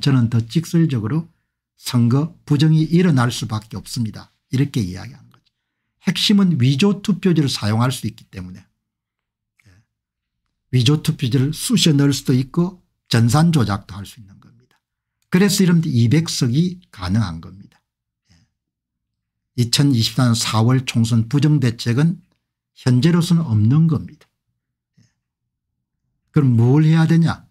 저는 더 직설적으로 선거 부정이 일어날 수밖에 없습니다. 이렇게 이야기하는 거죠. 핵심은 위조 투표지를 사용할 수 있기 때문에 예. 위조 투표지를 쑤셔 넣을 수도 있고 전산 조작도 할 수 있는 겁니다. 그래서 이런 200석이 가능한 겁니다. 2024년 예. 4월 총선 부정대책은 현재로서는 없는 겁니다. 예. 그럼 뭘 해야 되냐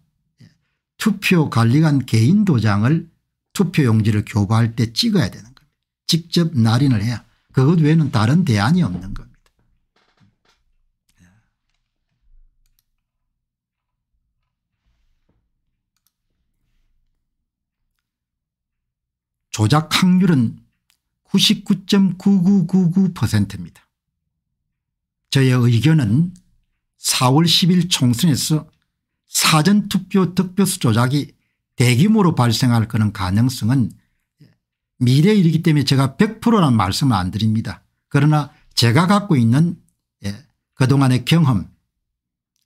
투표 관리관 개인 도장을 투표용지를 교부할 때 찍어야 되는 겁니다. 직접 날인을 해야 그것 외에는 다른 대안이 없는 겁니다. 조작 확률은 99.9999%입니다. 저의 의견은 4월 10일 총선에서 사전투표 득표수 조작이 대규모로 발생할 그런 가능성은 미래 일이기 때문에 제가 100%라는 말씀을 안 드립니다. 그러나 제가 갖고 있는 예, 그동안의 경험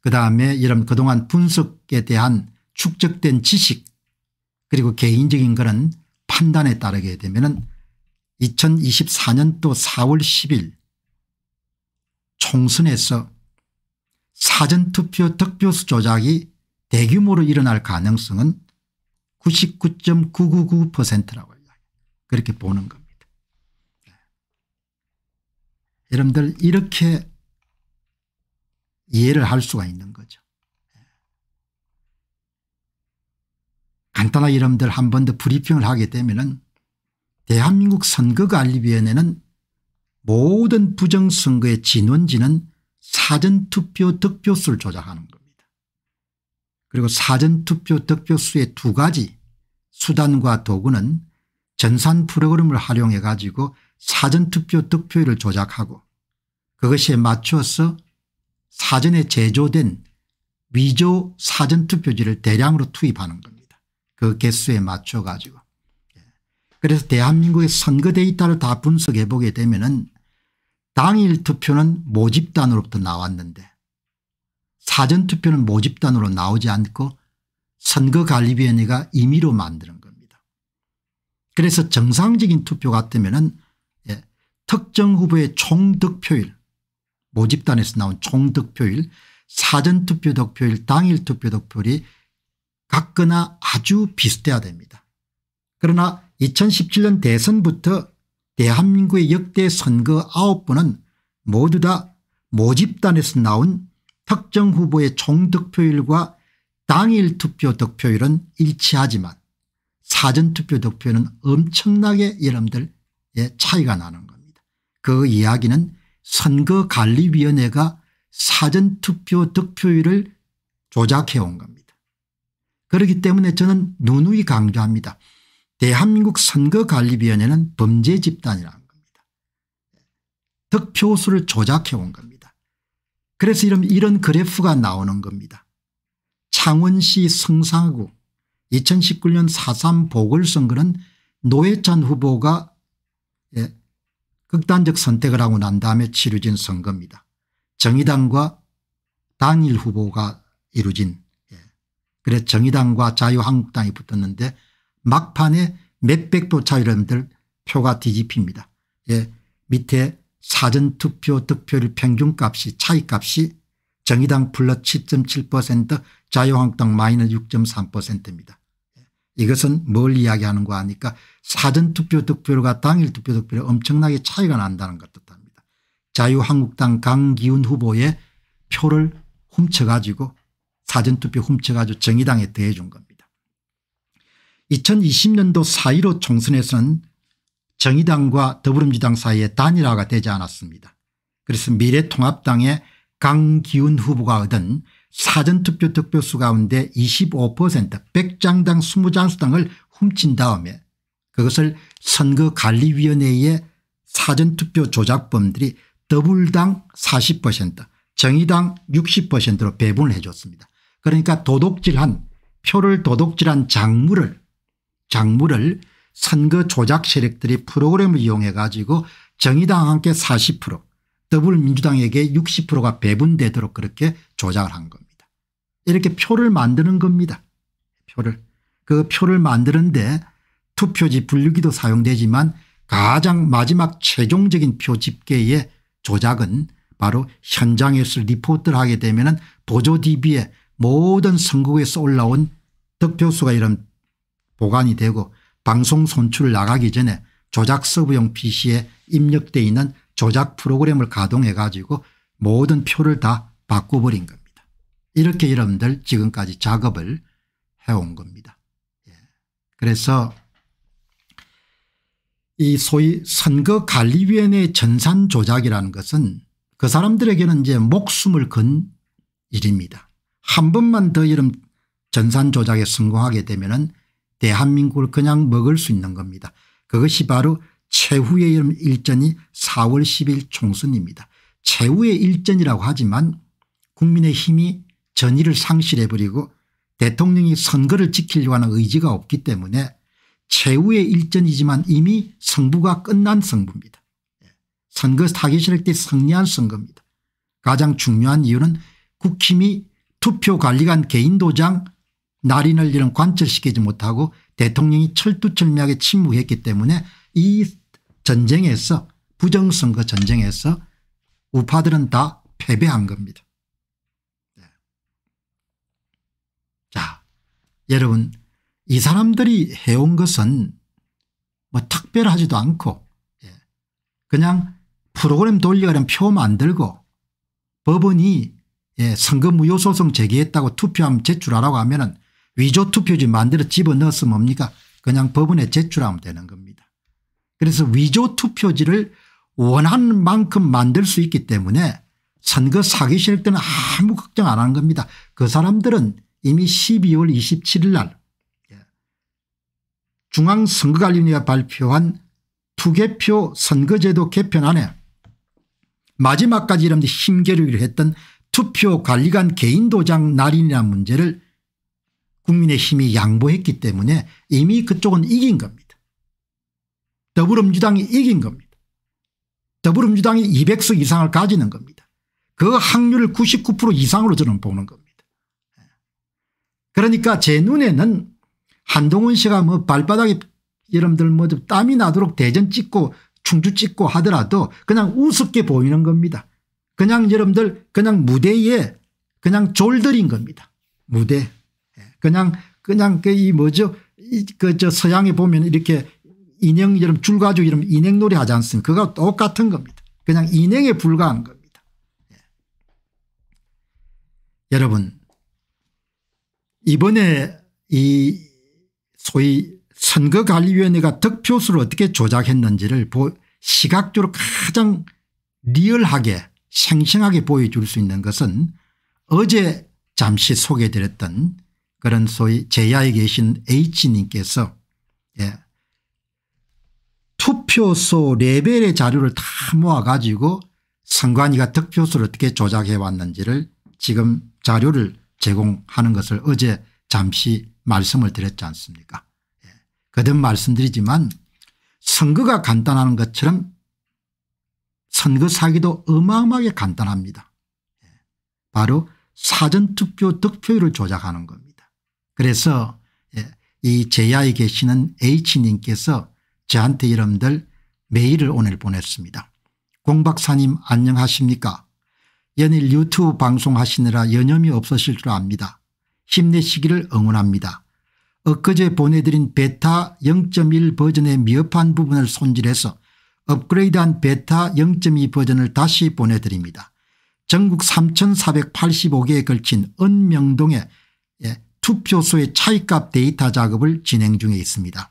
그다음에 이런 그동안 분석에 대한 축적된 지식 그리고 개인적인 그런 판단에 따르게 되면 은 2024년도 4월 10일 총선에서 사전투표 득표수 조작이 대규모로 일어날 가능성은 99.999%라고 그렇게 보는 겁니다. 네. 여러분들 이렇게 이해를 할 수가 있는 거죠. 네. 간단하게 여러분들 한 번 더 브리핑을 하게 되면은 대한민국 선거관리위원회는 모든 부정선거의 진원지는 사전투표 득표수를 조작하는 그리고 사전투표 득표수의 두 가지 수단과 도구는 전산 프로그램을 활용해 가지고 사전투표 득표율을 조작하고 그것에 맞춰서 사전에 제조된 위조 사전투표지를 대량으로 투입하는 겁니다. 그 개수에 맞춰 가지고. 예. 그래서 대한민국의 선거 데이터를 다 분석해 보게 되면 은 당일 투표는 모집단으로부터 나왔는데 사전투표는 모집단으로 나오지 않고 선거관리위원회가 임의로 만드는 겁니다. 그래서 정상적인 투표 같으면 예, 특정 후보의 총득표율 모집단에서 나온 총득표율 사전투표 득표율 당일 투표 득표율이 같거나 아주 비슷해야 됩니다. 그러나 2017년 대선부터 대한민국의 역대 선거 9번은 모두 다 모집단에서 나온 특정 후보의 총득표율과 당일 투표 득표율은 일치하지만 사전투표 득표는 엄청나게 여러분들의 차이가 나는 겁니다. 그 이야기는 선거관리위원회가 사전투표 득표율을 조작해온 겁니다. 그렇기 때문에 저는 누누이 강조합니다. 대한민국 선거관리위원회는 범죄 집단이라는 겁니다. 득표수를 조작해온 겁니다. 그래서 이런, 이런 그래프가 나오는 겁니다. 창원시 성산구 2019년 4.3 보궐선거는 노회찬 후보가 예, 극단적 선택을 하고 난 다음에 치루진 선거입니다. 정의당과 단일 후보가 이루진 예. 그래 정의당과 자유한국당이 붙었는데 막판에 몇백 도 차이로 여들 표가 뒤집힙니다. 예. 밑에 사전투표 득표율 평균값이 차이값이 정의당 플러스 7.7% 자유한국당 마이너스 6.3%입니다. 이것은 뭘 이야기하는 거 아니까 사전투표 득표율과 당일 투표 득표율 엄청나게 차이가 난다는 것 뜻합니다. 자유한국당 강기훈 후보의 표를 훔쳐가지고 사전투표 훔쳐가지고 정의당에 대해준 겁니다. 2020년도 4.15 총선에서는 정의당과 더불어민주당 사이의 단일화가 되지 않았습니다. 그래서 미래통합당의 강기훈 후보가 얻은 사전투표 득표수 가운데 25% 100장당 20장수당을 훔친 다음에 그것을 선거관리위원회의 사전투표 조작범들이 더불당 40% 정의당 60%로 배분을 해줬습니다. 그러니까 도둑질한 표를 도둑질한 장물을 장물을 선거 조작 세력들이 프로그램을 이용해 가지고 정의당 함께 40% 더불어민주당에게 60%가 배분되도록 그렇게 조작을 한 겁니다. 이렇게 표를 만드는 겁니다. 표를. 그 표를 만드는데 투표지 분류기도 사용되지만 가장 마지막 최종적인 표 집계의 조작은 바로 현장에서 리포트를 하게 되면 보조DB에 모든 선거구에서 올라온 득표수가 이런 보관이 되고 방송 손출 을 나가기 전에 조작 서브용 pc에 입력되어 있는 조작 프로그램을 가동해 가지고 모든 표를 다 바꿔버린 겁니다. 이렇게 여러분들 지금까지 작업을 해온 겁니다. 예. 그래서 이 소위 선거관리위원회 의 전산 조작이라는 것은 그 사람들에게는 이제 목숨을 건 일입니다. 한 번만 더 이런 전산 조작에 성공하게 되면은 대한민국을 그냥 먹을 수 있는 겁니다. 그것이 바로 최후의 일전이 4월 10일 총선입니다. 최후의 일전이라고 하지만 국민의 힘이 전의를 상실해버리고 대통령이 선거를 지키려고 하는 의지가 없기 때문에 최후의 일전이지만 이미 승부가 끝난 성부입니다. 예. 선거 사기실력 때 승리한 선거입니다. 가장 중요한 이유는 국힘이 투표관리관 개인도장 날인을 이런 관철시키지 못하고 대통령이 철두철미하게 침묵했기 때문에 이 전쟁에서 부정선거 전쟁에서 우파들은 다 패배한 겁니다. 네. 자 여러분 이 사람들이 해온 것은 뭐 특별하지도 않고 예, 그냥 프로그램 돌리가려면표 만들고 법원이 예, 선거 무효소송 제기했다고 투표함 제출하라고 하면 은 위조 투표지 만들어 집어넣어서 뭡니까 그냥 법원에 제출하면 되는 겁니다. 그래서 위조 투표지를 원한 만큼 만들 수 있기 때문에 선거 사기 실력 때는 아무 걱정 안 한 겁니다. 그 사람들은 이미 12월 27일 날 예, 중앙선거관리위가 원회 발표한 투개표 선거제도 개편안에 마지막까지 이런 힘겨루기를 했던 투표관리관 개인도장 날인이라는 문제를 국민의힘이 양보했기 때문에 이미 그쪽은 이긴 겁니다. 더불어민주당이 이긴 겁니다. 더불어민주당이 200석 이상을 가지는 겁니다. 그 확률을 99% 이상으로 저는 보는 겁니다. 그러니까 제 눈에는 한동훈 씨가 뭐 발바닥에 여러분들 뭐좀 땀이 나도록 대전 찍고 충주 찍고 하더라도 그냥 우습게 보이는 겁니다. 그냥 여러분들 그냥 무대에 그냥 졸들인 겁니다. 무대. 그냥 그냥 그 이 뭐죠 그저 서양에 보면 이렇게 인형 이름 줄 가지고 이름 인형놀이 하지 않습니까? 그거 똑같은 겁니다. 그냥 인형에 불과한 겁니다. 예. 여러분 이번에 이 소위 선거관리위원회가 득표수를 어떻게 조작했는지를 시각적으로 가장 리얼하게 생생하게 보여줄 수 있는 것은 어제 잠시 소개드렸던 그런 소위 제야에 계신 H님께서 예. 투표소 레벨의 자료를 다 모아 가지고 선관위가 득표수를 어떻게 조작해 왔는지를 지금 자료를 제공하는 것을 어제 잠시 말씀을 드렸지 않습니까 예. 거듭 말씀드리지만 선거가 간단한 것처럼 선거 사기도 어마어마하게 간단합니다. 예. 바로 사전투표 득표율을 조작하는 겁니다. 그래서 예, 이 제야에 계시는 H님께서 저한테 여러분들 메일을 오늘 보냈습니다. 공박사님 안녕하십니까 연일 유튜브 방송하시느라 여념이 없으실 줄 압니다. 힘내시기를 응원합니다. 엊그제 보내드린 베타 0.1 버전의 미흡한 부분을 손질해서 업그레이드한 베타 0.2 버전을 다시 보내드립니다. 전국 3485개에 걸친 은명동에 투표소의 차이값 데이터 작업을 진행 중에 있습니다.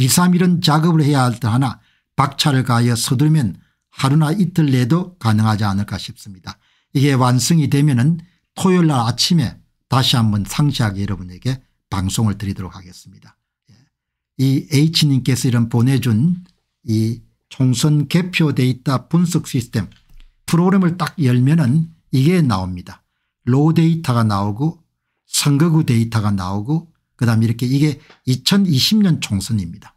2, 3일은 작업을 해야 할 듯 하나 박차를 가하여 서두르면 하루나 이틀 내도 가능하지 않을까 싶습니다. 이게 완성이 되면 은 토요일 날 아침에 다시 한번 상세하게 여러분에게 방송을 드리도록 하겠습니다. 예. 이 H님께서 이런 보내준 이 총선 개표 데이터 분석 시스템 프로그램을 딱 열면 은 이게 나옵니다. 로우 데이터가 나오고 선거구 데이터가 나오고 그다음 에 이렇게 이게 2020년 총선입니다.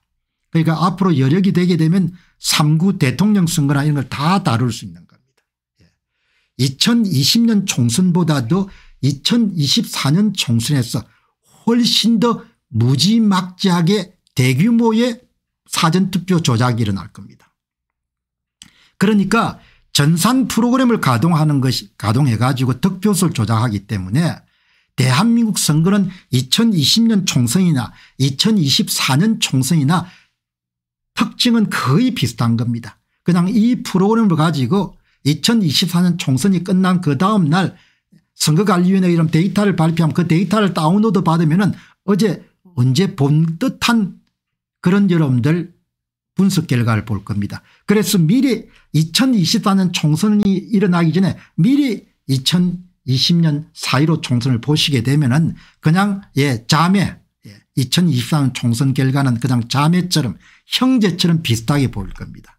그러니까 앞으로 여력이 되게 되면 3구 대통령 선거나 이런 걸 다 다룰 수 있는 겁니다. 2020년 예. 총선보다도 2024년 총선에서 훨씬 더 무지막지하게 대규모의 사전투표 조작이 일어날 겁니다. 그러니까 전산 프로그램을 가동하는 것이 가동해 가지고 득표수를 조작하기 때문에 대한민국 선거는 2020년 총선이나 2024년 총선이나 특징은 거의 비슷한 겁니다. 그냥 이 프로그램을 가지고 2024년 총선이 끝난 그 다음 날 선거관리위원회 이런 데이터를 발표하면 그 데이터를 다운로드 받으면 어제 언제 본 듯한 그런 여러분들 분석 결과를 볼 겁니다. 그래서 미리 2024년 총선이 일어나기 전에 미리 2024년 20년 사이로 총선을 보시게 되면은 그냥 예 자매 2023 예, 총선 결과는 그냥 자매처럼 형제처럼 비슷하게 보일 겁니다.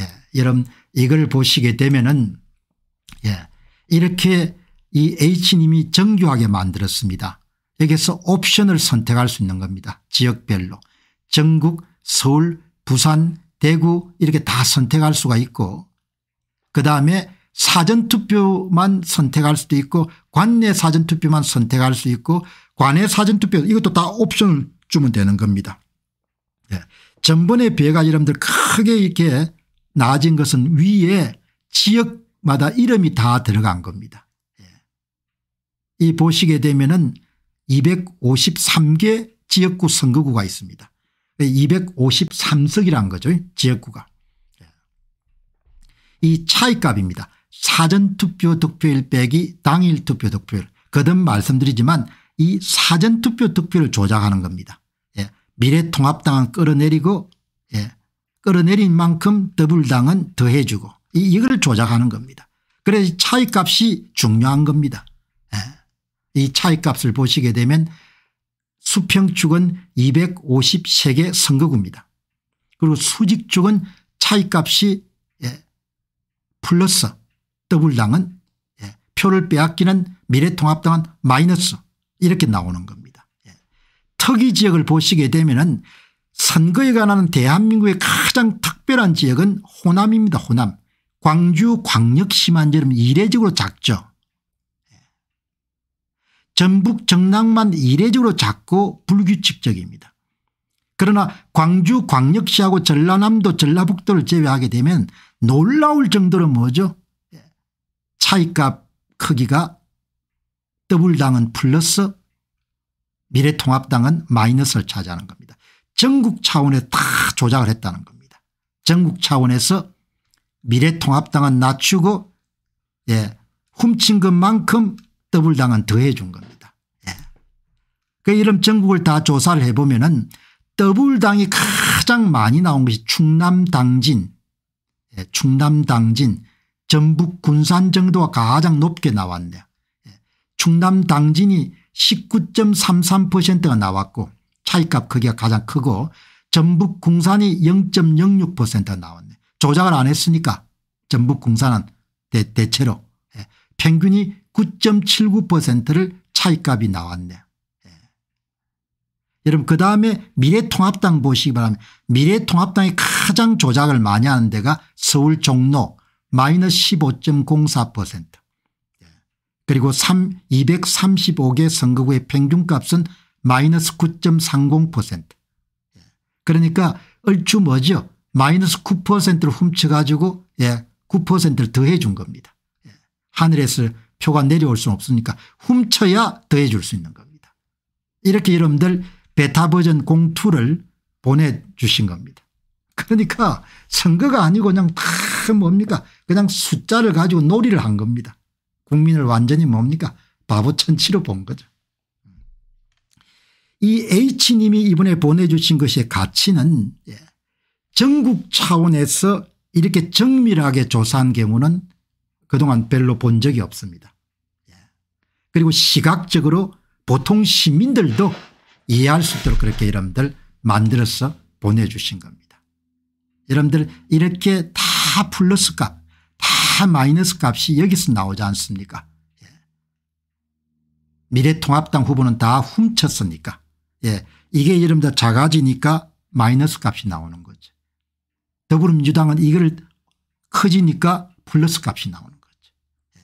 예, 여러분 이걸 보시게 되면은 예, 이렇게 이 H님이 정교하게 만들었습니다. 여기서 옵션을 선택할 수 있는 겁니다. 지역별로 전국 서울 부산 대구 이렇게 다 선택할 수가 있고 그 다음에 사전투표만 선택할 수도 있고 관내 사전투표만 선택할 수 있고 관내 사전투표 이것도 다 옵션을 주면 되는 겁니다. 네. 전번에 비해가 여러분들 크게 이렇게 낮은 것은 위에 지역마다 이름이 다 들어간 겁니다. 네. 이 보시게 되면은 253개 지역구 선거구가 있습니다. 2 5 3석이란 거죠. 지역구가. 예. 이 차이값입니다. 사전투표 득표율 빼기 당일 투표 득표율 거듭 말씀드리지만 이 사전투표 득표를 조작하는 겁니다. 예. 미래통합당은 끌어내리고 예. 끌어내린 만큼 더블당은 더해주고 이, 이걸 조작하는 겁니다. 그래서 차이값이 중요한 겁니다. 예. 이 차이값을 보시게 되면 수평축은 253개 선거구입니다. 그리고 수직축은 차이값이 예, 플러스 더불당은 예, 표를 빼앗기는 미래통합당은 마이너스 이렇게 나오는 겁니다. 예. 특이 지역을 보시게 되면 은 선거에 관한 대한민국의 가장 특별한 지역은 호남입니다. 호남. 광주 광역시만 여러분 이례적으로 작죠. 예. 전북 정남만 이례적으로 작고 불규칙적입니다. 그러나 광주 광역시하고 전라남도 전라북도를 제외하게 되면 놀라울 정도로 뭐죠 차이값 크기가 더블당은 플러스 미래통합당은 마이너스를 차지하는 겁니다. 전국 차원에 서다 조작을 했다는 겁니다. 전국 차원에서 미래통합당은 낮추고 예, 훔친 것만큼 더블당은 더해 준 겁니다. 예. 그 이런 전국을 다 조사를 해보면 은 더블당이 가장 많이 나온 것이 충남 당진 예, 충남 당진 전북 군산 정도가 가장 높게 나왔네요. 예. 충남 당진이 19.33%가 나왔고 차이값 크기가 가장 크고 전북 궁산이 0.06%가 나왔네. 조작을 안 했으니까 전북 궁산은 대, 체로 예. 평균이 9.79%를 차이값이 나왔네. 예. 여러분 그다음에 미래통합당 보시기 바랍니다. 미래통합당이 가장 조작을 많이 하는 데가 서울 종로 마이너스 15.04% 예. 그리고 235개 선거구의 평균값은 마이너스 9.30% 예. 그러니까 얼추 뭐죠 마이너스 9%를 훔쳐가지고 9%를 예, 더해 준 겁니다. 하늘에서 표가 내려올 수는 없으니까 훔쳐야 더해 줄 수 있는 겁니다. 이렇게 여러분들 베타 버전 0 2를 보내주신 겁니다. 그러니까 선거가 아니고 그냥 다 뭡니까 그냥 숫자를 가지고 놀이를 한 겁니다. 국민을 완전히 뭡니까 바보천치로 본 거죠. 이 H님이 이번에 보내주신 것의 가치는 예, 전국 차원에서 이렇게 정밀하게 조사한 경우는 그동안 별로 본 적이 없습니다. 예. 그리고 시각적으로 보통 시민들도 이해할 수 있도록 그렇게 여러분들 만들어서 보내주신 겁니다. 여러분들 이렇게 다 플러스 값, 다 마이너스 값이 여기서 나오지 않습니까? 예. 미래통합당 후보는 다 훔쳤으니까. 예. 이게 여러분들 작아지니까 마이너스 값이 나오는 거죠. 더불어민주당은 이걸 커지니까 플러스 값이 나오는 거죠. 예.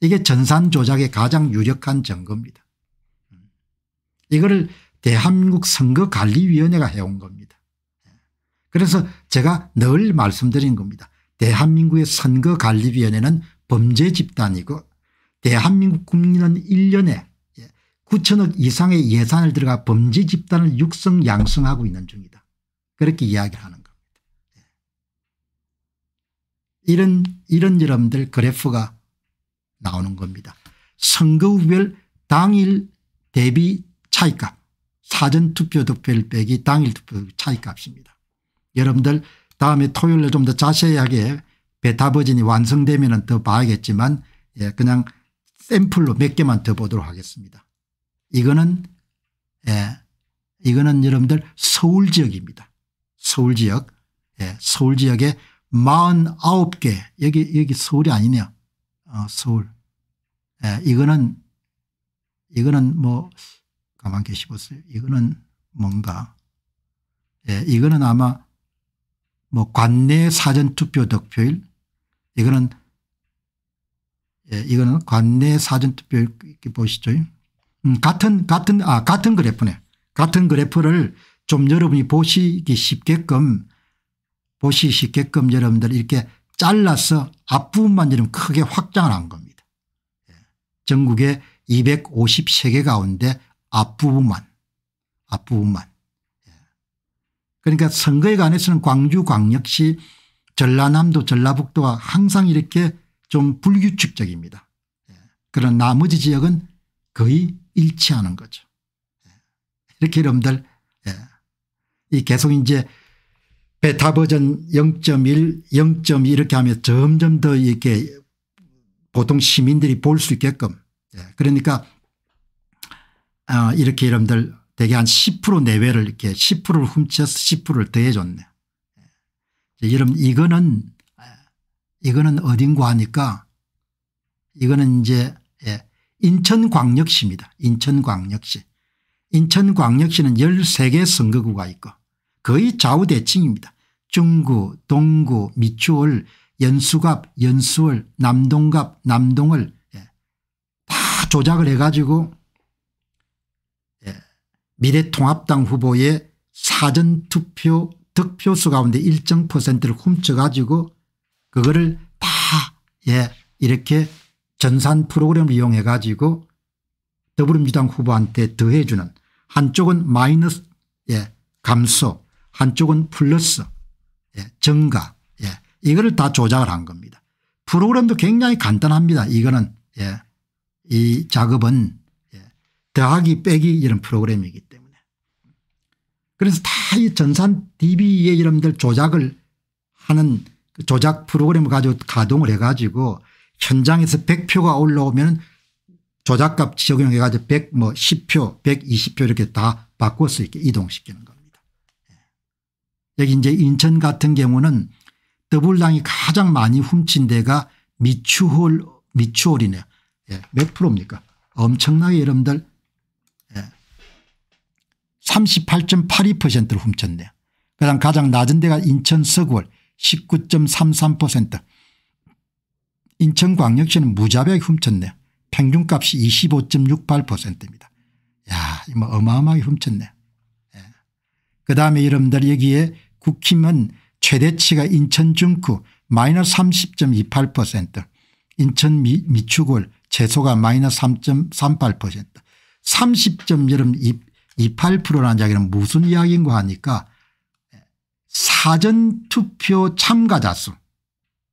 이게 전산 조작의 가장 유력한 증거입니다. 음. 이거를 대한민국 선거관리위원회가 해온 겁니다. 그래서 제가 늘 말씀드린 겁니다. 대한민국의 선거관리위원회는 범죄 집단이고 대한민국 국민은 1년에 9천억 예, 이상의 예산을 들어가 범죄 집단을 육성 양성하고 있는 중이다. 그렇게 이야기를 하는 겁니다. 예. 이런 이런 여러분들 그래프가 나오는 겁니다. 선거후별 당일 대비 차이값 사전투표 득표율 빼기 당일 투표 차이값입니다. 여러분들 다음에 토요일에 좀 더 자세하게 베타 버진이 완성되면 더 봐야겠지만 예, 그냥 샘플로 몇 개만 더 보도록 하겠습니다. 이거는 예, 이거는 여러분들 서울 지역입니다. 서울 지역 예, 서울 지역에 49개 여기 여기 서울이 아니네요. 어, 서울 예, 이거는 이거는 뭐 가만 계시보세요. 이거는 뭔가 예, 이거는 아마 뭐 관내 사전투표 득표율 이거는 예, 이거는 관내 사전투표 이렇게 보시죠. 음, 같은 같은 아 같은 그래프네. 같은 그래프를 좀 여러분이 보시기 쉽게끔 보시기 쉽게끔 여러분들 이렇게 잘라서 앞부분만 좀 크게 확장을 한 겁니다. 예. 전국에 253개 가운데 앞부분만 앞부분만 그러니까 선거에 관해서는 광주광역시 전라남도 전라북도가 항상 이렇게 좀 불규칙적입니다. 예. 그런 나머지 지역은 거의 일치하는 거죠. 예. 이렇게 여러분들 예. 이 계속 이제 베타 버전 0.1 0.2 이렇게 하면 점점 더 이렇게 보통 시민들이 볼 수 있게끔 그러니까 아, 이렇게 여러분들 대개 한 10% 내외를 이렇게 10%를 훔쳐서 10%를 더해 줬네. 여러분 이거는 이거는 어딘가 하니까 이거는 이제 예, 인천광역시입니다. 인천광역시. 인천광역시는 13개 선거구가 있고 거의 좌우대칭입니다. 중구 동구 미추홀 연수갑 연수월 남동갑 남동을 예, 다 조작을 해가지고 미래통합당 후보의 사전투표 득표수 가운데 일정 퍼센트를 훔쳐가지고 그거를 다 예, 이렇게 전산 프로그램을 이용해 가지고 더불어민주당 후보한테 더해주는 한쪽은 마이너스 예, 감소 한쪽은 플러스 예, 증가 예, 이거를 다 조작을 한 겁니다. 프로그램도 굉장히 간단합니다. 이거는 예, 이 작업은 예, 더하기 빼기 이런 프로그램이기 때문에. 그래서 다 이 전산 DB의 이름들 조작을 하는 그 조작 프로그램을 가지고 가동을 해 가지고 현장에서 100표가 올라오면 조작값 적용해 가지고 100 뭐 10표 120표 이렇게 다 바꿀 수 있게 이동시키는 겁니다. 예. 여기 이제 인천 같은 경우는 더블당이 가장 많이 훔친 데가 미추홀 미추홀이네요. 예, 몇 프로입니까? 엄청나게 여러분들 38.82%를 훔쳤네요. 그 다음 가장 낮은 데가 인천 서구월 19.33% 인천광역시는 무자비하게 훔쳤네요. 평균값이 25.68%입니다. 야, 뭐 어마어마하게 훔쳤네요. 예. 그 다음에 여러분들 여기에 국힘은 최대치가 인천 중구 마이너스 30.28% 인천 미, 미추골 최소가 마이너스 3.38% 3 0 2 28%라는 이야기는 무슨 이야기인가 하니까 사전투표 참가자 수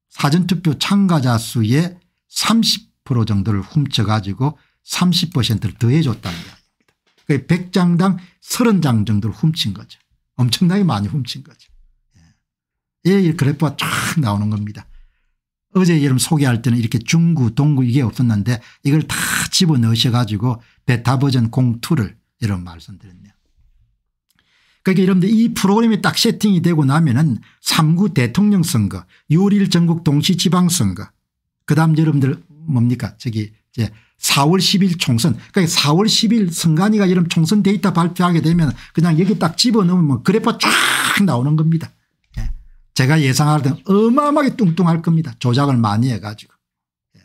사전투표 참가자 수의 30% 정도를 훔쳐가지고 30%를 더해줬다는 이야기입니다. 100장당 30장 정도를 훔친 거죠. 엄청나게 많이 훔친 거죠. 예, 예 이 그래프가 쫙 나오는 겁니다. 어제 여러분 소개할 때는 이렇게 중구 동구 이게 없었는데 이걸 다 집어넣으셔 가지고 베타 버전 공투를 이런 말씀드렸네요. 그러니까 여러분들 이 프로그램이 딱 세팅이 되고 나면은 3구 대통령 선거 6 1 전국 동시 지방선거 그 다음 여러분들 뭡니까 저기 이제 4월 10일 총선 그러니까 4월 10일 선관위가 이런 총선 데이터 발표하게 되면 그냥 여기 딱 집어넣으면 그래프 쫙 나오는 겁니다. 예. 제가 예상하던 어마어마하게 뚱뚱할 겁니다. 조작을 많이 해가지고. 예.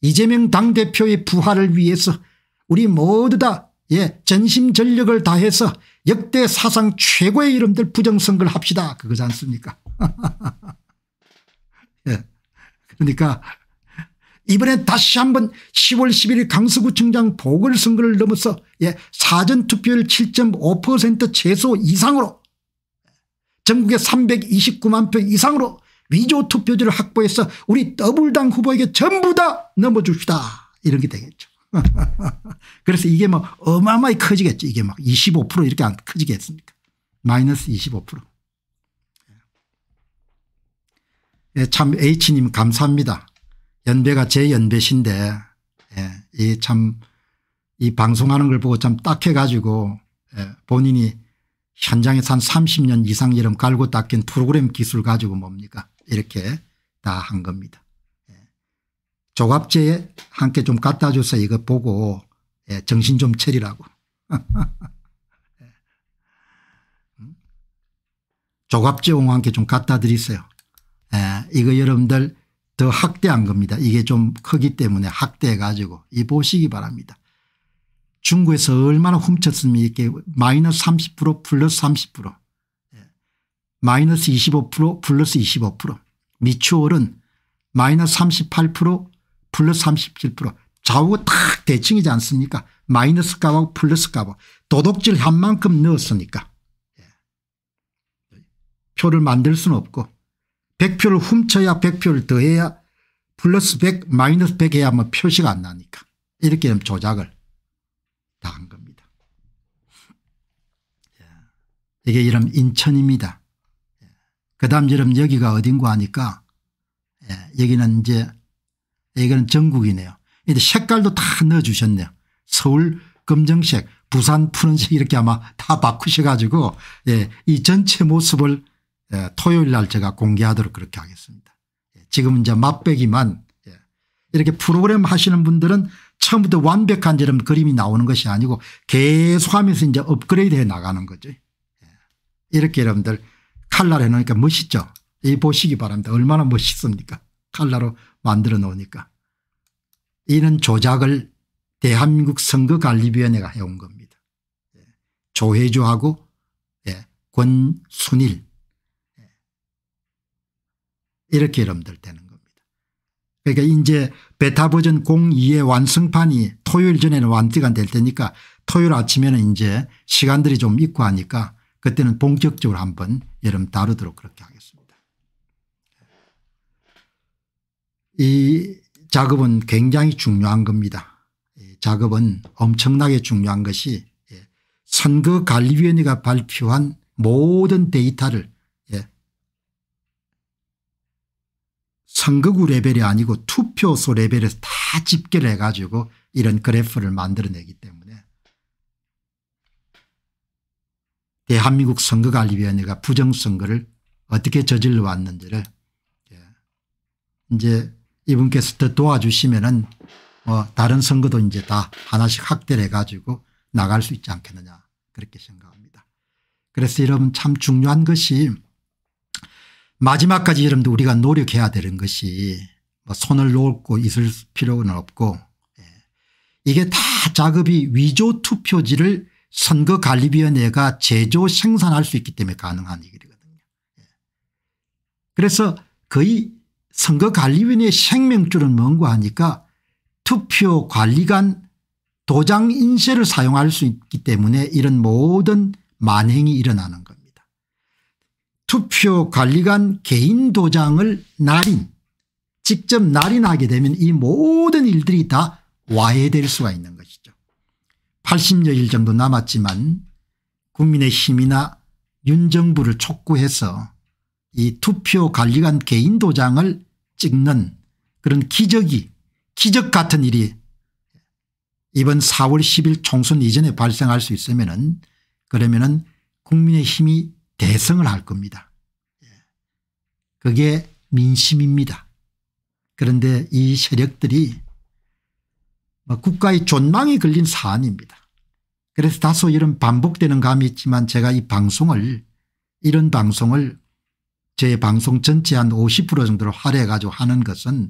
이재명 당대표의 부활을 위해서 우리 모두 다 예, 전심전력을 다해서 역대 사상 최고의 이름들 부정선거를 합시다 그거지 않습니까 예. 그러니까 이번에 다시 한번 10월 11일 강서구청장 보궐선거를 넘어서 예, 사전투표율 7.5% 최소 이상으로 전국에 329만 표 이상으로 위조 투표지를 확보해서 우리 더블당 후보에게 전부 다 넘어줍시다 이런 게 되겠죠. 그래서 이게 뭐 어마어마히 커지겠죠. 이게 막 25% 이렇게 안 커지겠습니까. 마이너스 25%. 예, 참 H님 감사합니다. 연배가 제 연배신데 예, 이참 이 방송하는 걸 보고 참 딱해가지고 예, 본인이 현장에서 30년 이상 이름 갈고 닦인 프로그램 기술 가지고 뭡니까 이렇게 다 한 겁니다. 조갑제에 함께 좀 갖다 줘서 이거 보고 예, 정신 좀 차리라고. 음? 조갑제 옹호한테 좀 갖다 드리세요. 예, 이거 여러분들 더확대한 겁니다. 이게 좀 크기 때문에 확대해 가지고 이 보시기 바랍니다. 중국에서 얼마나 훔쳤습니까 이렇게 마이너스 30% 플러스 30% 예. 마이너스 25% 플러스 25% 미추홀은 마이너스 38% 플러스 37% 좌우 가딱 대칭이지 않습니까 마이너스 값하고 플러스 값하고 도둑질 한 만큼 넣었으니까 예. 표를 만들 수는 없고 100표를 훔쳐야 100표를 더해야 플러스 100 마이너스 100 해야 뭐 표시가 안 나니까 이렇게 되 조작을 다 한 겁니다. 예. 이게 이름 인천입니다. 예. 그 다음 이름 여기가 어딘가 하니까 여기는 이제 이거는 전국이네요. 근데 색깔도 다 넣어주셨네요. 서울 검정색 부산 푸른색 이렇게 아마 다 바꾸셔 가지고 예, 이 전체 모습을 예, 토요일 날 제가 공개하도록 그렇게 하겠습니다. 예, 지금은 이제 맛보기만 예. 이렇게 프로그램 하시는 분들은 처음부터 완벽한 이런 그림이 나오는 것이 아니고 계속 하면서 이제 업그레이드 해 나가는 거죠. 예. 이렇게 여러분들 칼라를 해놓으니까 멋있죠. 이 보시기 바랍니다. 얼마나 멋있습니까. 칼라로 만들어 놓으니까. 이런 조작을 대한민국 선거관리위원회가 해온 겁니다. 예. 조혜주하고 예, 권순일 예. 이렇게 여러분들 되는 겁니다. 그러니까 이제 베타 버전 02의 완성판이 토요일 전에는 완뜨가 될 테니까 토요일 아침에는 이제 시간들이 좀 있고 하니까 그때는 본격적으로 한번 여러분 다루도록 그렇게 하겠습니다. 이 작업은 굉장히 중요한 겁니다. 작업은 엄청나게 중요한 것이 예, 선거관리위원회가 발표한 모든 데이터를 예, 선거구 레벨이 아니고 투표소 레벨에서 다 집계를 해가지고 이런 그래프를 만들어내기 때문에 대한민국 선거관리위원회가 부정선거를 어떻게 저질러 왔는지를 예, 이제 이분께서 더 도와주시면은 뭐 다른 선거도 이제 다 하나씩 확대를 해가지고 나갈 수 있지 않겠느냐 그렇게 생각합니다. 그래서 여러분 참 중요한 것이 마지막까지 여러분들 우리가 노력해야 되는 것이 뭐 손을 놓고 있을 필요는 없고 예. 이게 다 작업이 위조 투표지를 선거관리위원회가 제조 생산할 수 있기 때문에 가능한 일이거든요. 예. 그래서 거의 선거관리위원회 생명줄은 뭔고 하니까 투표관리관 도장 인쇄를 사용할 수 있기 때문에 이런 모든 만행이 일어나는 겁니다. 투표관리관 개인 도장을 날인 직접 날인하게 되면 이 모든 일들이 다 와해될 수가 있는 것이죠. 80여일 정도 남았지만 국민의힘이나 윤정부를 촉구해서 이 투표 관리관 개인 도장을 찍는 그런 기적이 기적 같은 일이 이번 4월 10일 총선 이전에 발생할 수 있으면 은 그러면 은 국민의 힘이 대승을할 겁니다. 그게 민심입니다. 그런데 이 세력들이 뭐 국가의 존망이 걸린 사안입니다. 그래서 다소 이런 반복되는 감이 있지만 제가 이 방송을 이런 방송을 제 방송 전체 한 50% 정도를 할애해 가지고 하는 것은